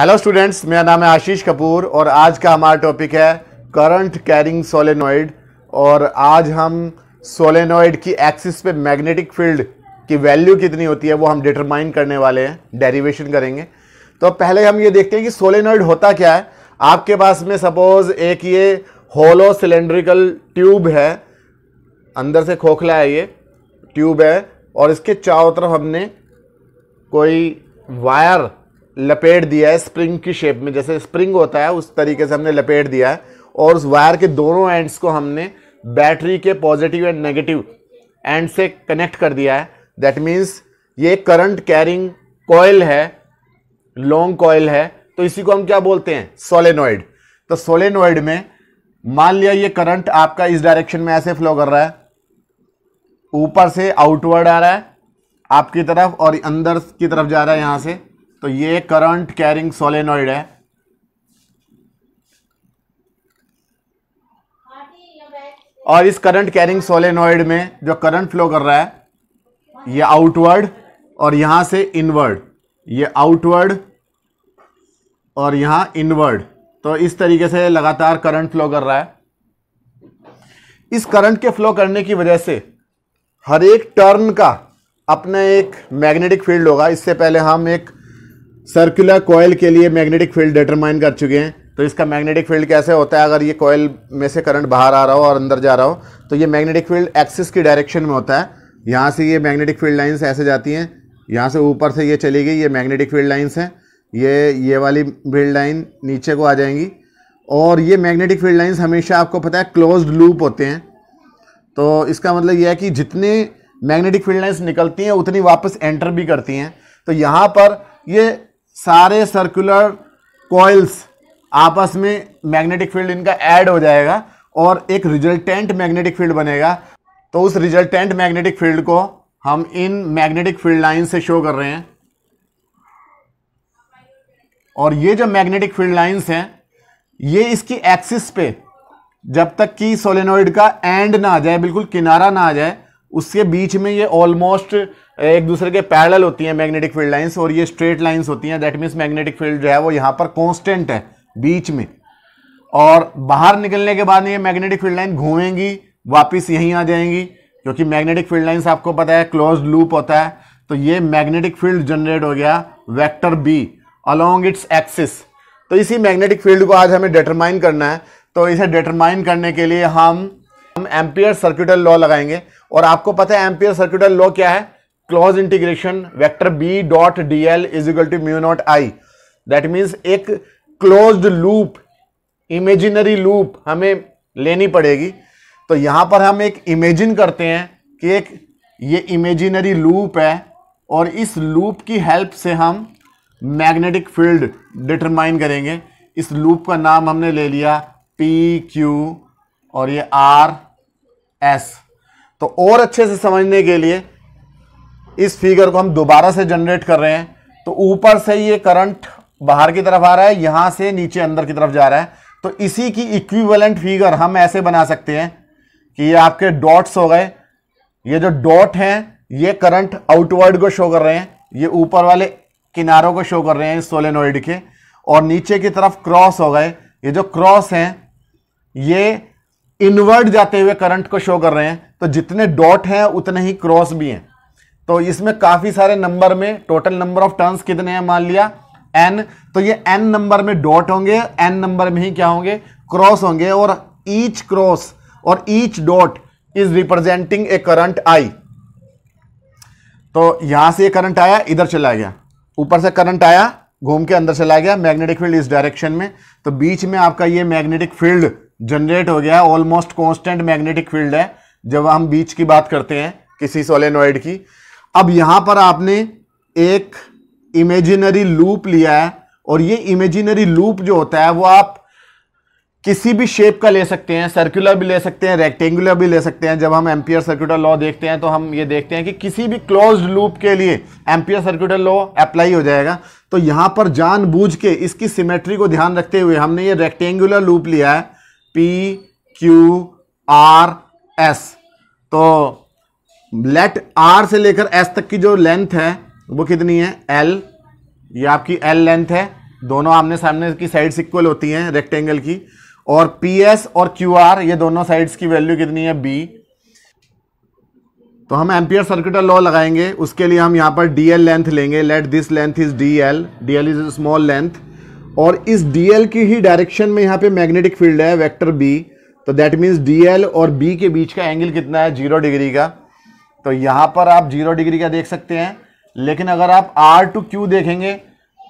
hello students मेरा नाम है आशीष कपूर और आज का हमारा टॉपिक है करंट कैरिंग सोलेनोइड और आज हम सोलेनोइड की एक्सिस पे मैग्नेटिक फील्ड की वैल्यू कितनी होती है वो हम डिटरमाइन करने वाले हैं डेरिवेशन करेंगे तो पहले हम ये देखते हैं कि सोलेनोइड होता क्या है आपके पास में सपोज एक ये होलो सिलेंड्रिकल ट्यूब है अंदर से खोखला है ये ट्यूब है और इसके चारों तरफ हमने कोई वायर लपेट दिया है स्प्रिंग की शेप में जैसे स्प्रिंग होता है उस तरीके से हमने लपेट दिया है और उस वायर के दोनों एंड्स को हमने बैटरी के पॉजिटिव एंड नेगेटिव एंड से कनेक्ट कर दिया है दैट मीन्स ये करंट कैरिंग कॉयल है लॉन्ग कॉयल है तो इसी को हम क्या बोलते हैं सोलेनोइड तो सोलेनोइड में मान लिया ये करंट आपका इस डायरेक्शन में ऐसे फ्लो कर रहा है ऊपर से आउटवर्ड आ रहा है आपकी तरफ और अंदर की तरफ जा रहा है यहां से तो ये करंट कैरिंग सोलेनोइड है और इस करंट कैरिंग सोलेनॉइड में जो करंट फ्लो कर रहा है ये आउटवर्ड और यहां से इनवर्ड ये आउटवर्ड और यहां इनवर्ड तो इस तरीके से लगातार करंट फ्लो कर रहा है इस करंट के फ्लो करने की वजह से हर एक टर्न का अपना एक मैग्नेटिक फील्ड होगा इससे पहले हम एक सर्कुलर कॉयल के लिए मैग्नेटिक फील्ड डिटरमाइन कर चुके हैं तो इसका मैग्नेटिक फील्ड कैसे होता है अगर ये कॉयल में से करंट बाहर आ रहा हो और अंदर जा रहा हो तो ये मैग्नेटिक फील्ड एक्सिस की डायरेक्शन में होता है यहाँ से ये मैग्नेटिक फील्ड लाइन्स ऐसे जाती हैं यहाँ से ऊपर से ये चली गई ये मैग्नेटिक फील्ड लाइन्स हैं ये ये वाली फील्ड लाइन नीचे को आ जाएंगी और ये मैग्नेटिक फील्ड लाइन्स हमेशा आपको पता है क्लोज लूप होते हैं तो इसका मतलब यह है कि जितने मैग्नेटिक फील्ड लाइन्स निकलती हैं उतनी वापस एंटर भी करती हैं तो यहाँ पर ये सारे सर्कुलर कॉइल्स आपस में मैग्नेटिक फील्ड इनका ऐड हो जाएगा और एक रिजल्टेंट मैग्नेटिक फील्ड बनेगा तो उस रिजल्टेंट मैग्नेटिक फील्ड को हम इन मैग्नेटिक फील्ड लाइन से शो कर रहे हैं और ये जो मैग्नेटिक फील्ड लाइन्स हैं ये इसकी एक्सिस पे जब तक कि सोलेनोइड का एंड ना आ जाए बिल्कुल किनारा ना आ जाए उसके बीच में ये ऑलमोस्ट एक दूसरे के पैरल होती हैं मैग्नेटिक फील्ड लाइंस और ये स्ट्रेट लाइंस होती हैं दैट मीन्स मैग्नेटिक फील्ड जो है वो यहाँ पर कॉन्स्टेंट है बीच में और बाहर निकलने के बाद ये मैग्नेटिक फील्ड लाइन घूमेंगी वापस यहीं आ जाएंगी क्योंकि मैग्नेटिक फील्ड लाइन्स आपको पता है क्लोज लूप होता है तो ये मैग्नेटिक फील्ड जनरेट हो गया vector B along its axis तो इसी मैग्नेटिक फील्ड को आज हमें डिटरमाइन करना है तो इसे डिटरमाइन करने के लिए हम हम एम्पियर सर्क्यूटल लॉ लगाएंगे और आपको पता है एम्पियर सर्क्यूटल लॉ क्या है close integration vector B dot D L is equal to mu naught I that means एक क्लोज्ड लूप इमेजिनरी लूप हमें लेनी पड़ेगी तो यहां पर हम एक इमेजिन करते हैं कि एक ये इमेजिनरी लूप है और इस लूप की हेल्प से हम मैग्नेटिक फील्ड डिटरमाइन करेंगे इस लूप का नाम हमने ले लिया पी क्यू और ये आर एस तो और अच्छे से समझने के लिए इस फिगर को हम दोबारा से जनरेट कर रहे हैं तो ऊपर से ये करंट बाहर की तरफ आ रहा है यहां से नीचे अंदर की तरफ जा रहा है तो इसी की इक्विवेलेंट फिगर हम ऐसे बना सकते हैं कि ये आपके डॉट्स हो गए ये जो डॉट हैं ये करंट आउटवर्ड को शो कर रहे हैं ये ऊपर वाले किनारों को शो कर रहे हैं सोलेनोइड के और नीचे की तरफ क्रॉस हो गए ये जो क्रॉस हैं ये इनवर्ड जाते हुए करंट को शो कर रहे हैं तो जितने डॉट हैं उतने ही क्रॉस भी हैं तो इसमें काफी सारे नंबर में टोटल नंबर ऑफ टर्न्स कितने हैं मान लिया एन तो ये एन नंबर में डॉट होंगे एन नंबर में ही क्या होंगे क्रॉस होंगे और ईच क्रॉस और each dot is representing a current I तो यहां से ये करंट आया इधर चला गया ऊपर से करंट आया घूम के अंदर चला गया मैग्नेटिक फील्ड इस डायरेक्शन में तो बीच में आपका ये मैग्नेटिक फील्ड जनरेट हो गया ऑलमोस्ट कॉन्स्टेंट मैग्नेटिक फील्ड है जब हम बीच की बात करते हैं किसी सोलेनोइड की अब यहां पर आपने एक इमेजिनरी लूप लिया है और ये इमेजिनरी लूप जो होता है वो आप किसी भी शेप का ले सकते हैं सर्कुलर भी ले सकते हैं रेक्टेंगुलर भी ले सकते हैं जब हम एम्पियर सर्कुलर लॉ देखते हैं तो हम ये देखते हैं कि किसी भी क्लोज्ड लूप के लिए एम्पियर सर्कुलर लॉ अप्लाई हो जाएगा तो यहाँ पर जानबूझ के इसकी सिमेट्री को ध्यान रखते हुए हमने ये रेक्टेंगुलर लूप लिया है पी क्यू आर एस तो लेट आर से लेकर एस तक की जो लेंथ है वो कितनी है एल ये आपकी एल लेंथ है दोनों आमने सामने की साइड्स इक्वल होती हैं रेक्टेंगल की और पी एस और क्यू आर ये दोनों साइड्स की वैल्यू कितनी है बी तो हम एम्पियर सर्किटल लॉ लगाएंगे उसके लिए हम यहाँ पर डी एल लेंथ लेंगे let this length is D L D L is small length और इस डी एल की ही डायरेक्शन में यहाँ पे मैग्नेटिक फील्ड है वेक्टर बी तो दैट मीन्स डी एल और बी के बीच का एंगल कितना है जीरो डिग्री का तो यहाँ पर आप जीरो डिग्री का देख सकते हैं लेकिन अगर आप आर टू क्यू देखेंगे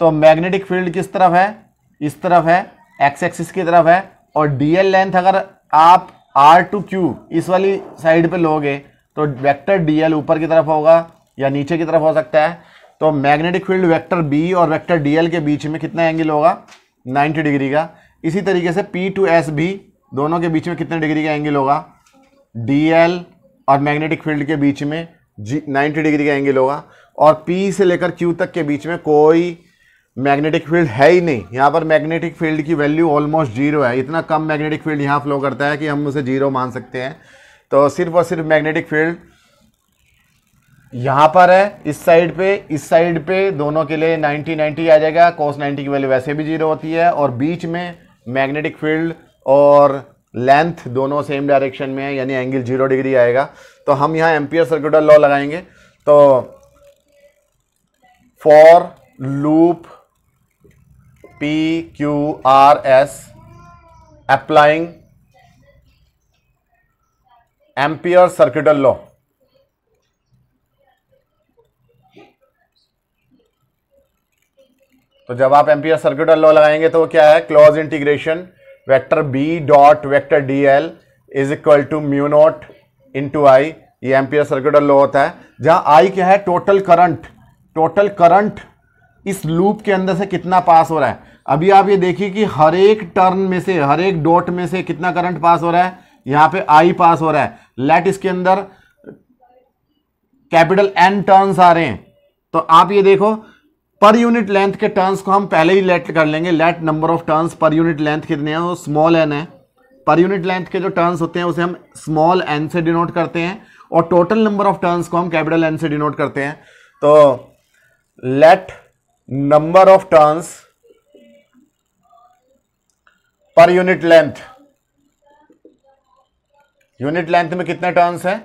तो मैग्नेटिक फील्ड किस तरफ है इस तरफ है एक्स एक्सिस की तरफ है और डी एल लेंथ अगर आप आर टू क्यू इस वाली साइड पे लोगे तो वेक्टर डी एल ऊपर की तरफ होगा या नीचे की तरफ हो सकता है तो मैग्नेटिक फील्ड वेक्टर बी और वेक्टर डी एल के बीच में कितना एंगल होगा 90 डिग्री का इसी तरीके से पी टू एस भी दोनों के बीच में कितने डिग्री का एंगल होगा डी एल और मैग्नेटिक फील्ड के बीच में जी नाइन्टी डिग्री का एंगल होगा और पी से लेकर क्यू तक के बीच में कोई मैग्नेटिक फील्ड है ही नहीं यहाँ पर मैग्नेटिक फील्ड की वैल्यू ऑलमोस्ट जीरो है इतना कम मैग्नेटिक फील्ड यहाँ फ्लो करता है कि हम उसे जीरो मान सकते हैं तो सिर्फ और सिर्फ मैग्नेटिक फील्ड यहाँ पर है इस साइड पे इस साइड पे दोनों के लिए 90 90 आ जाएगा कोस 90 की वैल्यू वैसे भी जीरो होती है और बीच में मैग्नेटिक फील्ड और लेंथ दोनों सेम डायरेक्शन में है यानी एंगल जीरो डिग्री आएगा तो हम यहाँ एम्पियर सर्कुलर लॉ लगाएंगे तो for loop P Q R S applying ampere circular law तो जब आप एम्पियर सर्कुलर लॉ लगाएंगे तो क्या है close integration vector B dot vector D L is equal to mu naught to I ये एम्पियर सर्कुलर लो होता है जहां आई क्या है टोटल करंट टोटल करंट इस लूप के अंदर से कितना पास हो रहा है अभी आप ये देखिए कि हर एक टर्न में से हर एक डॉट में से कितना करंट पास हो रहा है यहाँ पे आई पास हो रहा है लेट इसके अंदर कैपिटल एन टर्न्स आ रहे हैं तो आप ये देखो पर यूनिट लेंथ के टर्न्स को हम पहले ही लेट कर लेंगे let number of turns per unit length कितने हैं वो स्मॉल एन है पर यूनिट लेंथ के जो टर्न्स होते हैं उसे हम स्मॉल एन से डिनोट करते हैं और टोटल नंबर ऑफ टर्न्स को हम कैपिटल एन से डिनोट करते हैं तो let number of turns per unit length unit length में कितने टर्न्स हैं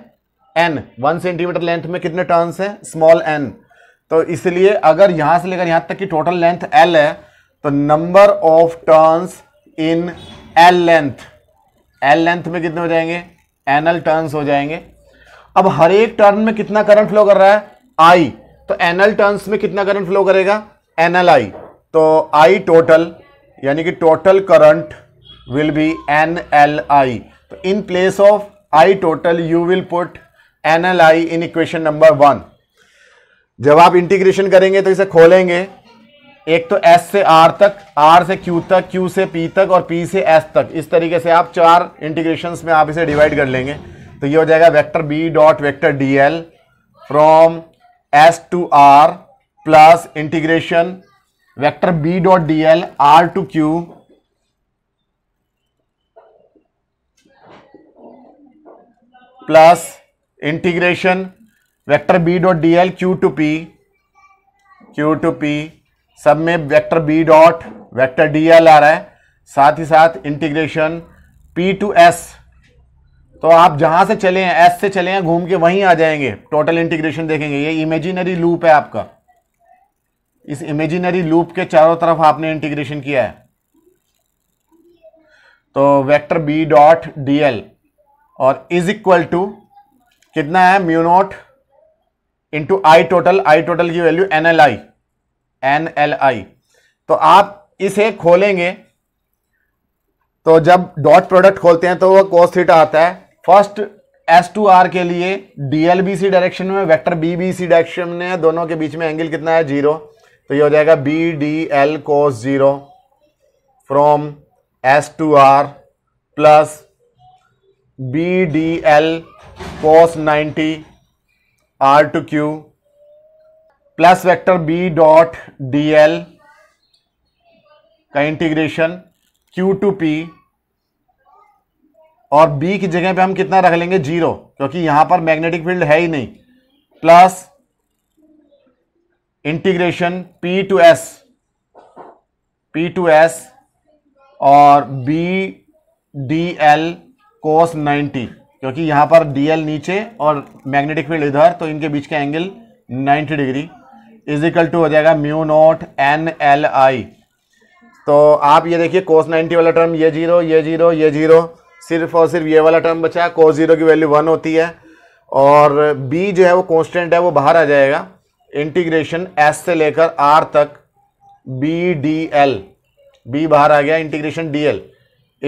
एन वन सेंटीमीटर लेंथ में कितने टर्न्स हैं स्मॉल एन तो इसलिए अगर यहां से लेकर यहां तक की टोटल लेंथ एल है तो number of turns in L length L length में कितने हो जाएंगे एन एल टर्न्स हो जाएंगे अब हर एक टर्न में कितना करंट फ्लो कर रहा है आई तो एन एल टर्न्स में कितना करंट फ्लो करेगा एन एल आई तो आई टोटल यानी कि total current will be N I तो in place of I total you will put N L I in equation number one जब आप integration करेंगे तो इसे खोलेंगे एक तो एस से आर तक आर से क्यू तक क्यू से पी तक और पी से एस तक इस तरीके से आप चार इंटीग्रेशन में आप इसे डिवाइड कर लेंगे तो ये हो जाएगा vector B dot vector D L from S to R plus integration vector B dot D L R to Q plus integration vector B dot D L Q to P Q to P सब में vector B dot vector D L आ रहा है साथ ही साथ integration P to S तो आप जहां से चले हैं एस से चले हैं घूम के वहीं आ जाएंगे टोटल इंटीग्रेशन देखेंगे ये इमेजिनरी लूप है आपका इस इमेजिनरी लूप के चारों तरफ आपने इंटीग्रेशन किया है तो vector B dot D L और इज इक्वल टू कितना है mu naught into I total I total की value N L I N L I तो आप इसे खोलेंगे तो जब डॉट प्रोडक्ट खोलते हैं तो वह कोस थीटा आता है फर्स्ट एस टू आर के लिए डीएलबीसी डायरेक्शन में वेक्टर बीबीसी डायरेक्शन में दोनों के बीच में एंगल कितना है जीरो तो ये हो जाएगा B D L cos zero from S to R plus B D L cos ninety R to Q plus vector B dot D L का इंटीग्रेशन क्यू टू पी और बी की जगह पे हम कितना रख लेंगे जीरो क्योंकि यहां पर मैग्नेटिक फील्ड है ही नहीं plus integration P to S P to S और B D L cos ninety क्योंकि यहाँ पर डीएल नीचे और मैग्नेटिक फील्ड इधर तो इनके बीच का एंगल 90 डिग्री इजिकल टू हो जाएगा mu naught N L I तो आप ये देखिए कोस 90 वाला टर्म ये जीरो ये जीरो ये जीरो सिर्फ और सिर्फ ये वाला टर्म बचा कोस जीरो की वैल्यू वन होती है और बी जो है वो कॉन्स्टेंट है वो बाहर आ जाएगा इंटीग्रेशन एस से लेकर आर तक बी डी एल बी बाहर आ गया integration D L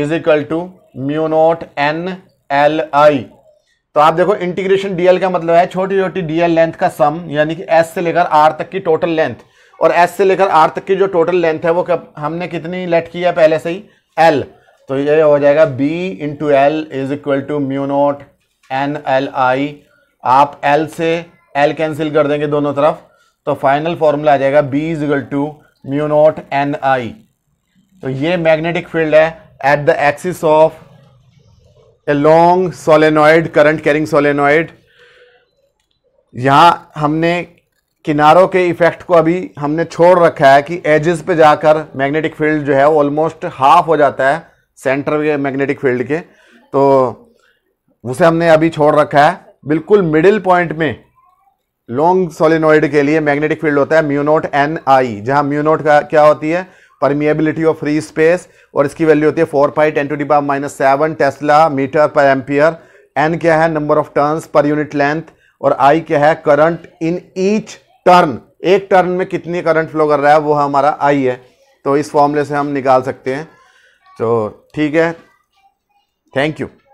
is equal to mu naught N L I तो आप देखो इंटीग्रेशन डीएल का मतलब है छोटी छोटी डीएल लेंथ का सम यानी कि एस से लेकर आर तक की टोटल लेंथ और एस से लेकर आर तक की जो टोटल लेंथ है वो कब हमने कितनी लेट किया है पहले से ही एल तो ये हो जाएगा B into L is equal to mu naught N L I आप एल से एल कैंसिल कर देंगे दोनों तरफ तो फाइनल फॉर्मूला आ जाएगा B is equal to mu naught N I तो ये मैग्नेटिक फील्ड है at the axis of a long solenoid current carrying solenoid यहाँ हमने किनारों के इफेक्ट को अभी हमने छोड़ रखा है कि एजेस पे जाकर मैग्नेटिक फील्ड जो है वो ऑलमोस्ट हाफ हो जाता है सेंटर के मैग्नेटिक फील्ड के तो उसे हमने अभी छोड़ रखा है बिल्कुल मिडिल पॉइंट में लॉन्ग सोलिनोइड के लिए मैग्नेटिक फील्ड होता है म्यूनोट एन आई जहाँ म्यूनोट का क्या होती है परमिएबिलिटी ऑफ फ्री स्पेस और इसकी वैल्यू होती है four pi ten to the minus seven tesla metre per ampere N क्या है number of turns per unit length और आई क्या है करंट इन ईच टर्न एक टर्न में कितनी करंट फ्लो कर रहा है वो हमारा आई है तो इस फॉर्मूले से हम निकाल सकते हैं तो ठीक है थैंक यू